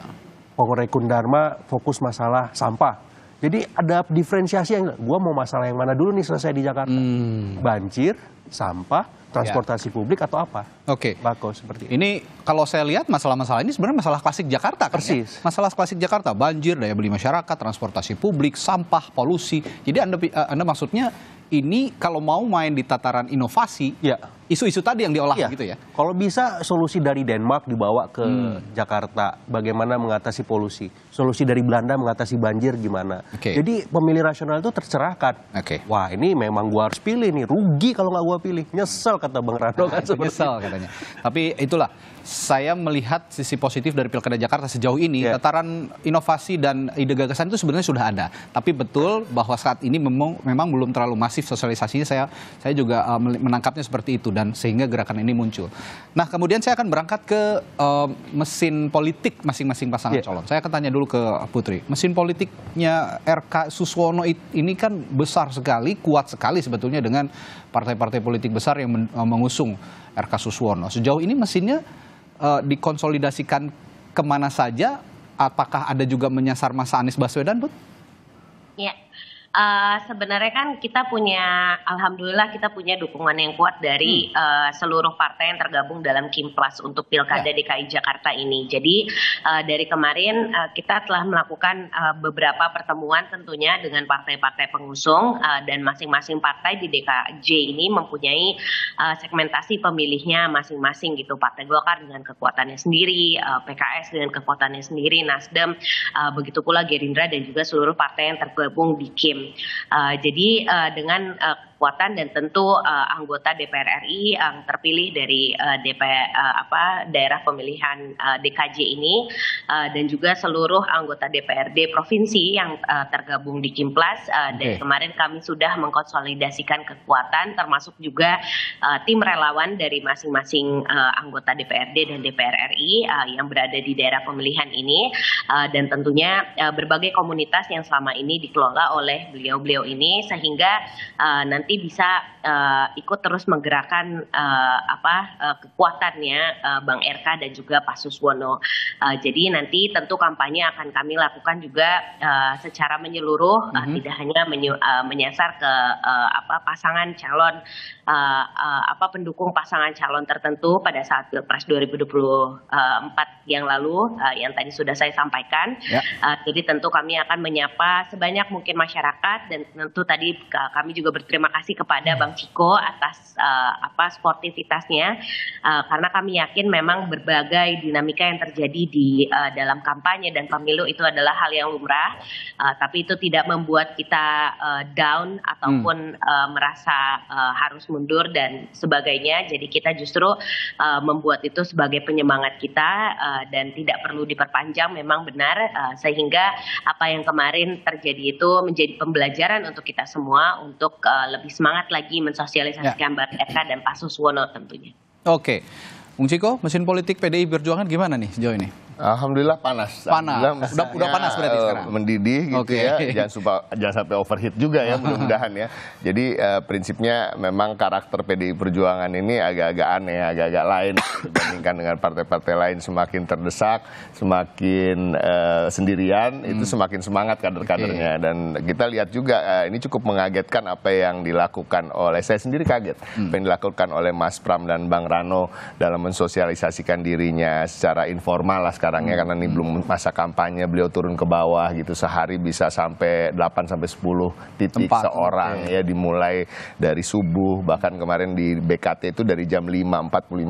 Pongore Kundarma fokus masalah sampah. Jadi ada diferensiasi yang gue mau masalah yang mana dulu nih selesai di Jakarta. Hmm. Banjir, sampah, transportasi ya. publik atau apa. Oke. Okay. Bako seperti ini. Ini kalau saya lihat masalah-masalah ini sebenarnya masalah klasik Jakarta kan ya? Persis. Ya? Masalah klasik Jakarta, banjir, daya beli masyarakat, transportasi publik, sampah, polusi. Jadi Anda eh, Anda maksudnya ini kalau mau main di tataran inovasi, ya isu-isu tadi yang diolah iya. gitu ya. Kalau bisa solusi dari Denmark dibawa ke hmm. Jakarta, bagaimana mengatasi polusi? Solusi dari Belanda mengatasi banjir gimana? Okay. Jadi pemilih rasional itu tercerahkan. Okay. Wah ini memang gua harus pilih nih, rugi kalau nggak gua pilih, nyesel kata Bang Rado Nah, kan nyesel katanya. Tapi itulah saya melihat sisi positif dari Pilkada Jakarta sejauh ini, yeah. tataran inovasi dan ide gagasan itu sebenarnya sudah ada. Tapi betul bahwa saat ini memang, belum terlalu masif sosialisasinya. Saya saya juga eh, menangkapnya seperti itu dan sehingga gerakan ini muncul. Nah, kemudian saya akan berangkat ke uh, mesin politik masing-masing pasangan yeah. calon. Saya akan tanya dulu ke Putri. Mesin politiknya RK Suswono ini kan besar sekali, kuat sekali sebetulnya dengan partai-partai politik besar yang eh, mengusung RK Suswono. Sejauh ini mesinnya uh, dikonsolidasikan kemana saja? Apakah ada juga menyasar masa Anies Baswedan, Put? Iya. Yeah Eh, sebenarnya kan kita punya, alhamdulillah kita punya dukungan yang kuat dari hmm. uh, seluruh partai yang tergabung dalam Kimplas untuk Pilkada ya. DKI Jakarta ini. Jadi uh, dari kemarin uh, kita telah melakukan uh, beberapa pertemuan tentunya dengan partai-partai pengusung uh, dan masing-masing partai di DKJ ini mempunyai uh, segmentasi pemilihnya masing-masing gitu. Partai Golkar dengan kekuatannya sendiri, uh, PKS dengan kekuatannya sendiri, Nasdem, uh, begitu pula Gerindra dan juga seluruh partai yang tergabung di Kim uh, jadi uh, dengan uh, kekuatan dan tentu uh, anggota DPR RI yang terpilih dari uh, eh, DP uh, eh, apa daerah pemilihan uh, DKJ ini uh, dan juga seluruh anggota DPRD provinsi yang uh, tergabung di Kimplas uh, okay. dan kemarin kami sudah mengkonsolidasikan kekuatan termasuk juga uh, tim relawan dari masing-masing uh, anggota DPRD dan DPR RI uh, yang berada di daerah pemilihan ini uh, dan tentunya uh, berbagai komunitas yang selama ini dikelola oleh beliau-beliau ini sehingga uh, nanti nanti bisa uh, ikut terus menggerakkan uh, apa uh, kekuatannya uh, Bang RK dan juga Pak Suswono. Uh, jadi nanti tentu kampanye akan kami lakukan juga uh, secara menyeluruh, mm -hmm. uh, tidak hanya menyu, uh, menyasar ke uh, apa pasangan calon uh, uh, apa pendukung pasangan calon tertentu pada saat Pilpres 2024 yang lalu uh, yang tadi sudah saya sampaikan. Yeah. Ya. Uh, jadi tentu kami akan menyapa sebanyak mungkin masyarakat dan tentu tadi kami juga berterima kasih kasih kepada iya. Bang Ciko atas uh, apa sportivitasnya uh, karena kami yakin memang berbagai dinamika yang terjadi di uh, dalam kampanye dan pemilu itu adalah hal yang lumrah uh, tapi itu tidak membuat kita uh, down ataupun hmm. uh, merasa uh, harus mundur dan sebagainya jadi kita justru uh, membuat itu sebagai penyemangat kita uh, dan tidak perlu diperpanjang memang benar uh, sehingga apa yang kemarin terjadi itu menjadi pembelajaran untuk kita semua untuk uh, lebih lebih semangat lagi mensosialisasikan ya. Eka dan Pak Suswono tentunya. Oke. Bung Ciko, mesin politik PDI Perjuangan gimana nih sejauh ini? Alhamdulillah panas. Panas. Alhamdulillah udah, udah panas berarti eh, sekarang. Mendidih gitu okay. ya. Jangan, supa, jangan sampai overheat juga ya mudah-mudahan ya. Jadi uh, prinsipnya memang karakter PDI Perjuangan ini agak-agak aneh, agak-agak lain dibandingkan dengan partai-partai lain semakin terdesak, semakin uh, sendirian hmm. itu semakin semangat kader-kadernya okay. dan kita lihat juga uh, ini cukup mengagetkan apa yang dilakukan oleh saya sendiri kaget. Hmm. Apa yang dilakukan oleh Mas Pram dan Bang Rano dalam mensosialisasikan dirinya secara informal lah sekarang sekarang ya hmm. karena ini hmm. belum masa kampanye beliau turun ke bawah gitu sehari bisa sampai 8 sampai 10 titik Tempat, seorang okay. ya dimulai dari subuh bahkan kemarin di BKT itu dari jam 5.45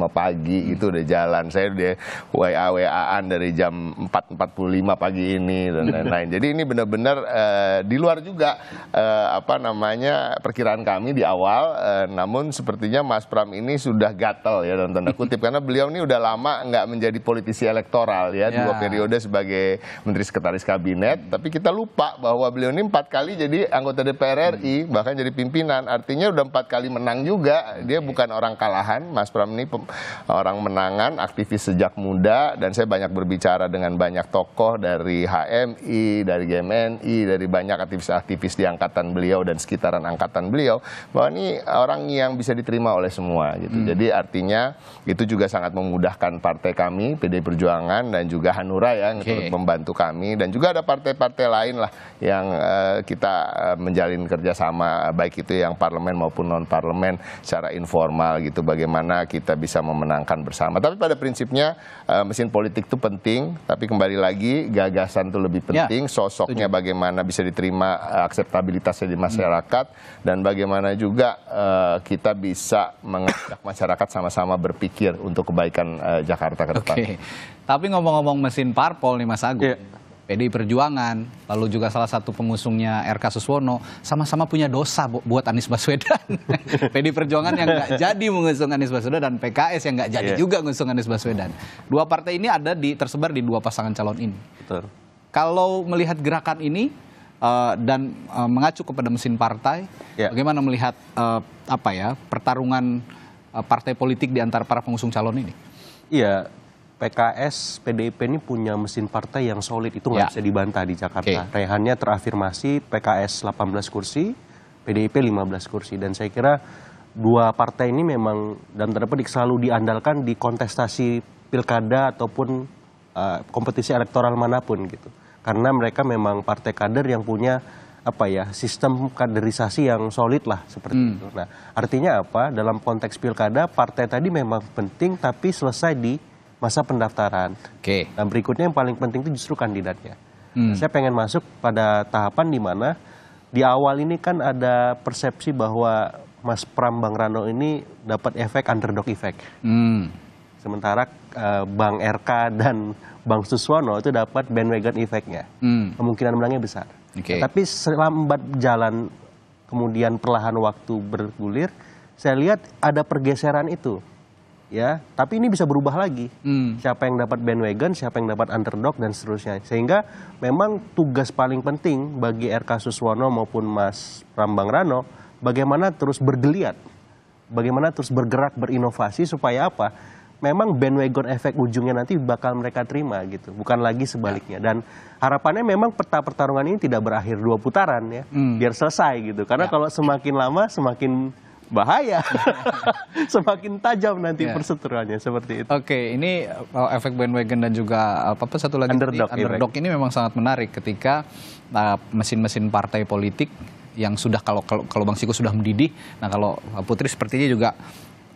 pagi hmm. itu udah jalan. Saya udah WA WA-an dari jam 4.45 pagi ini dan hmm. lain-lain. Jadi ini benar-benar uh, di luar juga uh, apa namanya perkiraan kami di awal uh, namun sepertinya Mas Pram ini sudah gatel ya dalam tanda kutip karena beliau ini udah lama nggak menjadi politisi elektoral awal ya, ya. dua ya. periode sebagai Menteri Sekretaris Kabinet, hmm. tapi kita lupa bahwa beliau ini empat kali jadi anggota DPR RI, hmm. bahkan jadi pimpinan. Artinya udah empat kali menang juga. Dia bukan orang kalahan, Mas Pram ini orang menangan, aktivis sejak muda, dan saya banyak berbicara dengan banyak tokoh dari HMI, dari GMNI, dari banyak aktivis-aktivis di angkatan beliau dan sekitaran angkatan beliau, bahwa ini orang yang bisa diterima oleh semua gitu. Hmm. Jadi artinya itu juga sangat memudahkan partai kami, PD Perjuangan dan juga Hanura yang okay. turut membantu kami dan juga ada partai-partai lain lah yang uh, kita uh, menjalin kerjasama baik itu yang parlemen maupun non parlemen secara informal gitu bagaimana kita bisa memenangkan bersama. Tapi pada prinsipnya uh, mesin politik itu penting, tapi kembali lagi gagasan itu lebih ya, penting, ya, sosoknya tujuh. bagaimana bisa diterima akseptabilitasnya di masyarakat hmm. dan bagaimana juga uh, kita bisa mengajak masyarakat sama-sama berpikir untuk kebaikan uh, Jakarta ke depan. Okay. Tapi ngomong-ngomong mesin parpol nih Mas Agung. Yeah. PDI Perjuangan, lalu juga salah satu pengusungnya RK Suswono, sama-sama punya dosa bu buat Anies Baswedan. PDI Perjuangan yang nggak jadi mengusung Anies Baswedan dan PKS yang nggak jadi yeah. juga mengusung Anies Baswedan. Dua partai ini ada di tersebar di dua pasangan calon ini. Betul. Kalau melihat gerakan ini uh, dan uh, mengacu kepada mesin partai, yeah. bagaimana melihat uh, apa ya pertarungan uh, partai politik di antara para pengusung calon ini? Iya, PKS, PDIP ini punya mesin partai yang solid itu nggak ya. bisa dibantah di Jakarta. Okay. Rehannya terafirmasi PKS 18 kursi, PDIP 15 kursi dan saya kira dua partai ini memang dalam tanda selalu diandalkan di kontestasi pilkada ataupun uh, kompetisi elektoral manapun gitu. Karena mereka memang partai kader yang punya apa ya sistem kaderisasi yang solid lah seperti hmm. itu. Nah artinya apa dalam konteks pilkada partai tadi memang penting tapi selesai di masa pendaftaran. Oke. Okay. Dan berikutnya yang paling penting itu justru kandidatnya. Hmm. Saya pengen masuk pada tahapan di mana di awal ini kan ada persepsi bahwa Mas Pram Bang Rano ini dapat efek underdog effect. Hmm. Sementara uh, Bang RK dan Bang Suswono itu dapat bandwagon efeknya. Hmm. Kemungkinan menangnya besar. Okay. Tapi selambat jalan kemudian perlahan waktu bergulir, saya lihat ada pergeseran itu ya tapi ini bisa berubah lagi hmm. siapa yang dapat bandwagon siapa yang dapat underdog dan seterusnya sehingga memang tugas paling penting bagi RK Suswono maupun Mas Rambang Rano bagaimana terus bergeliat bagaimana terus bergerak berinovasi supaya apa memang bandwagon efek ujungnya nanti bakal mereka terima gitu bukan lagi sebaliknya dan harapannya memang peta pertarungan ini tidak berakhir dua putaran ya hmm. biar selesai gitu karena ya. kalau semakin lama semakin bahaya. Semakin tajam nanti yeah. perseteruannya seperti itu. Oke, okay, ini uh, efek bandwagon dan juga uh, apa, apa satu lagi underdog, iya. underdog ini memang sangat menarik ketika uh, mesin-mesin uh, partai politik yang sudah kalau kalau, kalau Bang Siko sudah mendidih, nah kalau Putri sepertinya juga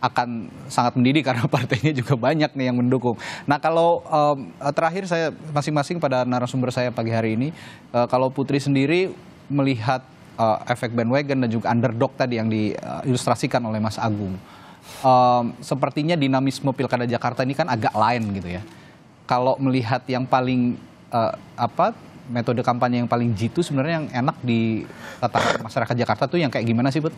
akan sangat mendidih karena partainya juga banyak nih yang mendukung. Nah kalau um, terakhir saya masing-masing pada narasumber saya pagi hari ini, uh, kalau Putri sendiri melihat uh, efek bandwagon dan juga underdog tadi yang diilustrasikan oleh Mas Agung. Um, sepertinya dinamisme pilkada Jakarta ini kan agak lain gitu ya. Kalau melihat yang paling uh, apa metode kampanye yang paling jitu sebenarnya yang enak di tata masyarakat Jakarta tuh yang kayak gimana sih, Bud?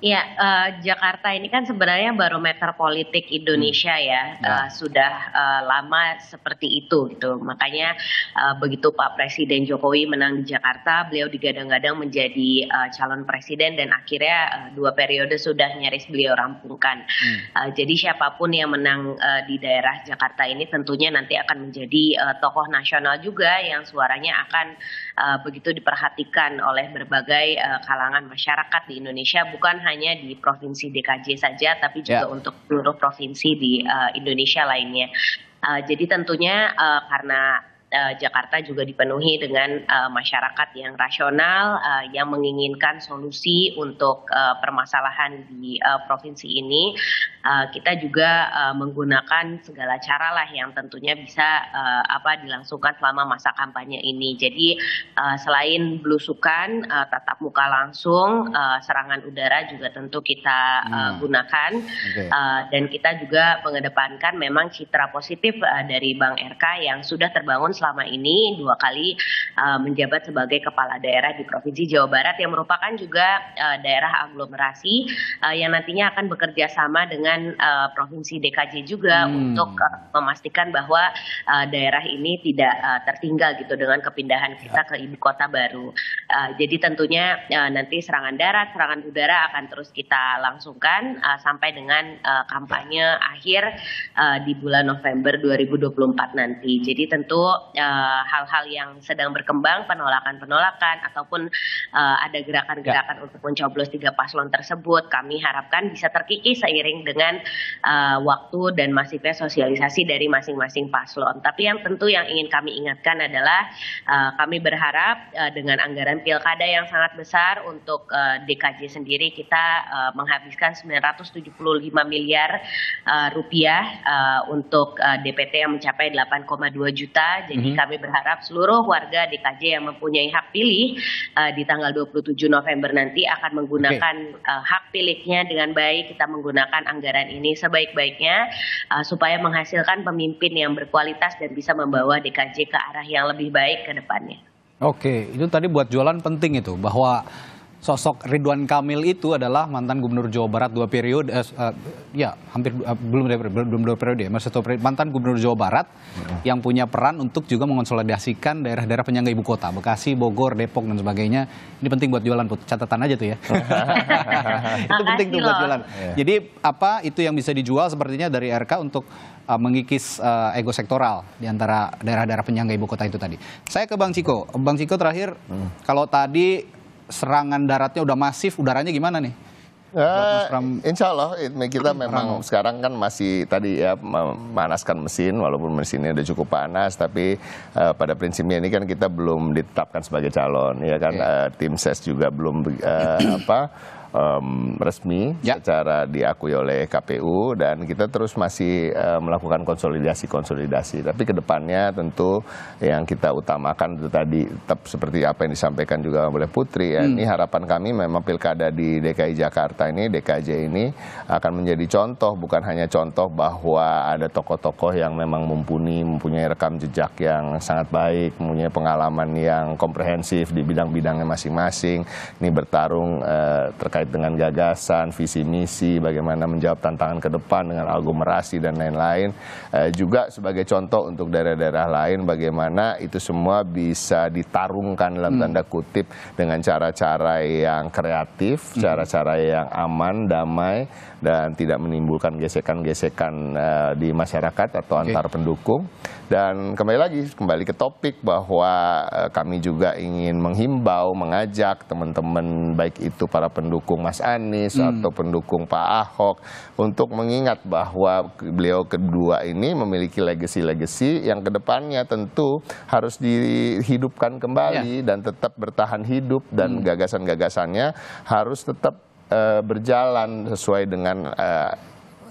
Ya, uh, Jakarta ini kan sebenarnya barometer politik Indonesia ya, ya. Uh, sudah uh, lama seperti itu gitu. Makanya uh, begitu Pak Presiden Jokowi menang di Jakarta, beliau digadang-gadang menjadi uh, calon presiden dan akhirnya uh, dua periode sudah nyaris beliau rampungkan. Hmm. Uh, jadi siapapun yang menang uh, di daerah Jakarta ini tentunya nanti akan menjadi uh, tokoh nasional juga yang suaranya akan uh, begitu diperhatikan oleh berbagai uh, kalangan masyarakat di Indonesia bukan hanya di provinsi DKJ saja tapi ya. juga yeah. untuk seluruh provinsi di uh, Indonesia lainnya. Uh, jadi tentunya uh, karena uh, Jakarta juga dipenuhi dengan uh, masyarakat yang rasional uh, yang menginginkan solusi untuk uh, permasalahan di uh, provinsi ini. Uh, kita juga uh, menggunakan segala cara lah yang tentunya bisa uh, apa dilangsungkan selama masa kampanye ini. Jadi uh, selain belusukan, uh, tatap muka langsung, uh, serangan udara juga tentu kita uh, gunakan okay. uh, dan kita juga mengedepankan memang citra positif uh, dari Bank RK yang sudah terbangun selama ini dua kali uh, menjabat sebagai kepala daerah di Provinsi Jawa Barat yang merupakan juga uh, daerah aglomerasi uh, yang nantinya akan bekerja sama dengan uh, Provinsi DKJ juga hmm. untuk uh, memastikan bahwa uh, daerah ini tidak uh, tertinggal gitu dengan kepindahan kita ke ibu kota baru. Uh, jadi tentunya uh, nanti serangan darat, serangan udara akan terus kita langsungkan uh, sampai dengan uh, kampanye akhir uh, di bulan November 2024 nanti. Jadi tentu Eh, hal-hal uh, yang sedang berkembang penolakan-penolakan ataupun uh, ada gerakan-gerakan ya. untuk mencoblos tiga paslon tersebut kami harapkan bisa terkikis seiring dengan uh, waktu dan masifnya sosialisasi dari masing-masing paslon. Tapi yang tentu yang ingin kami ingatkan adalah uh, kami berharap uh, dengan anggaran pilkada yang sangat besar untuk uh, DKJ sendiri kita uh, menghabiskan 975 miliar uh, rupiah uh, untuk uh, DPT yang mencapai 8,2 juta. Jadi hmm Kami berharap seluruh warga DKJ yang mempunyai hak pilih uh, di tanggal 27 November nanti akan menggunakan okay. uh, eh, hak pilihnya dengan baik. Kita menggunakan anggaran ini sebaik-baiknya uh, supaya menghasilkan pemimpin yang berkualitas dan bisa membawa DKJ ke arah yang lebih baik ke depannya. Oke, itu tadi buat jualan penting itu bahwa sosok Ridwan Kamil itu adalah mantan gubernur Jawa Barat dua periode, eh, eh ya hampir eh, belum belum dua periode, ya, satu periode, mantan gubernur Jawa Barat iya. yang punya peran untuk juga mengonsolidasikan daerah-daerah penyangga ibu kota, Bekasi, Bogor, Depok dan sebagainya. Ini penting buat jualan, put. catatan aja tuh ya. itu penting tuh buat jualan. Yeah. Jadi apa itu yang bisa dijual sepertinya dari RK untuk uh, mengikis uh, ego sektoral di antara daerah-daerah penyangga ibu kota itu tadi. Saya ke Bang Ciko, Bang Ciko terakhir, hmm. kalau tadi serangan daratnya udah masif, udaranya gimana nih? Uh, insya Allah kita memang Pram. sekarang kan masih tadi ya memanaskan mesin walaupun mesinnya udah cukup panas tapi uh, pada prinsipnya ini kan kita belum ditetapkan sebagai calon ya kan yeah. Iya. uh, tim ses juga belum uh, apa um, resmi ya. secara diakui oleh KPU dan kita terus masih uh, melakukan konsolidasi-konsolidasi. Tapi kedepannya tentu yang kita utamakan itu tadi tetap seperti apa yang disampaikan juga oleh Putri. Ya. Hmm. Ini harapan kami memang pilkada di DKI Jakarta ini, DKJ ini akan menjadi contoh bukan hanya contoh bahwa ada tokoh-tokoh yang memang mumpuni, mempunyai rekam jejak yang sangat baik, mempunyai pengalaman yang komprehensif di bidang-bidangnya masing-masing. Ini bertarung uh, terkait terkait dengan gagasan, visi misi, bagaimana menjawab tantangan ke depan dengan aglomerasi dan lain-lain. Eh, juga sebagai contoh untuk daerah-daerah lain bagaimana itu semua bisa ditarungkan dalam hmm. tanda kutip dengan cara-cara yang kreatif, hmm. cara-cara yang aman, damai dan tidak menimbulkan gesekan-gesekan uh, di masyarakat atau okay. antar pendukung. Dan kembali lagi, kembali ke topik bahwa uh, kami juga ingin menghimbau, mengajak teman-teman baik itu para pendukung Mas Anies hmm. atau pendukung Pak Ahok untuk mengingat bahwa beliau kedua ini memiliki legacy-legacy yang kedepannya tentu harus dihidupkan kembali yeah. dan tetap bertahan hidup dan hmm. gagasan-gagasannya harus tetap Eh, berjalan sesuai dengan uh,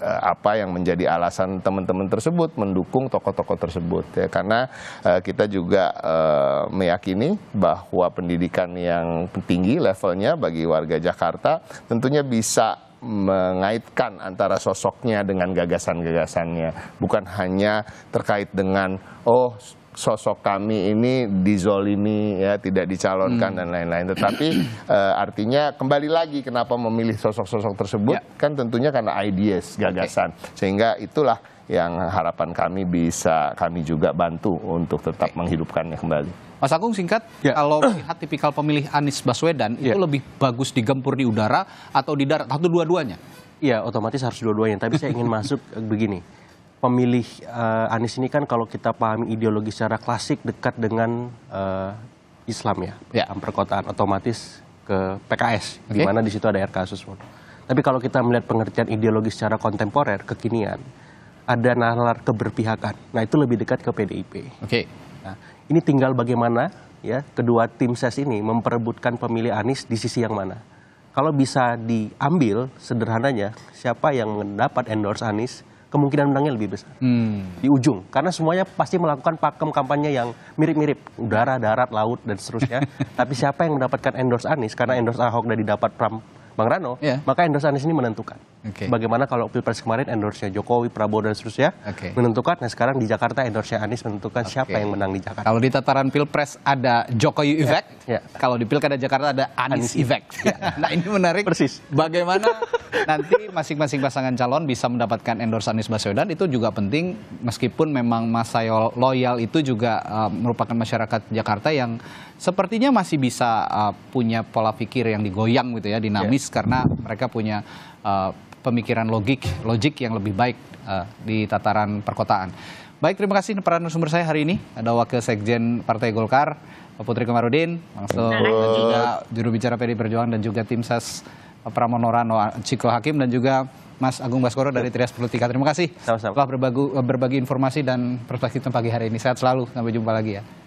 apa yang menjadi alasan teman-teman tersebut mendukung tokoh-tokoh tersebut ya karena uh, kita juga uh, meyakini bahwa pendidikan yang tinggi levelnya bagi warga Jakarta tentunya bisa mengaitkan antara sosoknya dengan gagasan-gagasannya bukan hanya terkait dengan oh sosok kami ini dizolimi ya tidak dicalonkan hmm. dan lain-lain tetapi uh, artinya kembali lagi kenapa memilih sosok-sosok tersebut ya. kan tentunya karena ideas gagasan okay. sehingga itulah yang harapan kami bisa kami juga bantu untuk tetap okay. menghidupkannya kembali. Mas Agung singkat, yeah. kalau melihat tipikal pemilih Anies Baswedan yeah. itu ya. lebih bagus digempur di udara atau di darat atau dua-duanya? Iya, otomatis harus dua-duanya. Tapi saya ingin masuk eh, begini pemilih uh, Anies ini kan kalau kita pahami ideologi secara klasik dekat dengan uh, Islam ya, ya. perkotaan otomatis ke PKS, okay. di mana di situ ada RK kasus. Tapi kalau kita melihat pengertian ideologi secara kontemporer, kekinian, ada nalar keberpihakan. Nah itu lebih dekat ke PDIP. Oke. Okay. Nah, ini tinggal bagaimana ya kedua tim ses ini memperebutkan pemilih Anies di sisi yang mana. Kalau bisa diambil sederhananya, siapa yang mendapat endorse Anies kemungkinan menangnya lebih besar hmm. di ujung karena semuanya pasti melakukan pakem kampanye yang mirip-mirip udara darat laut dan seterusnya tapi siapa yang mendapatkan endorse Anies karena endorse Ahok dari dapat Pram Bang Rano, yeah. maka endorse Anies ini menentukan. Okay. Bagaimana kalau Pilpres kemarin endorse Jokowi, Prabowo dan seterusnya okay. menentukan. Nah sekarang di Jakarta endorse Anies menentukan okay. siapa yang menang di Jakarta. Kalau di tataran Pilpres ada Jokowi effect, yeah. yeah. kalau di Pilkada Jakarta ada Anies, Anies effect. Yeah. Iya. nah ini menarik. Persis. Bagaimana nanti masing-masing pasangan calon bisa mendapatkan endorse Anies Baswedan itu juga penting meskipun memang masa loyal itu juga uh, merupakan masyarakat Jakarta yang sepertinya masih bisa uh, punya pola pikir yang digoyang gitu ya, dinamis yeah. karena mereka punya uh, pemikiran logik, logik yang lebih baik uh, di tataran perkotaan. Baik, terima kasih para narasumber saya hari ini. Ada Wakil Sekjen Partai Golkar, Putri Komarudin, langsung dan juga juru bicara PD Perjuangan dan juga tim ses uh, Pramono Rano Ciko Hakim dan juga Mas Agung Baskoro dari Trias Politika. Terima kasih Sama -sama. telah berbagi, berbagi informasi dan perspektif pagi hari ini. Sehat selalu, sampai jumpa lagi ya.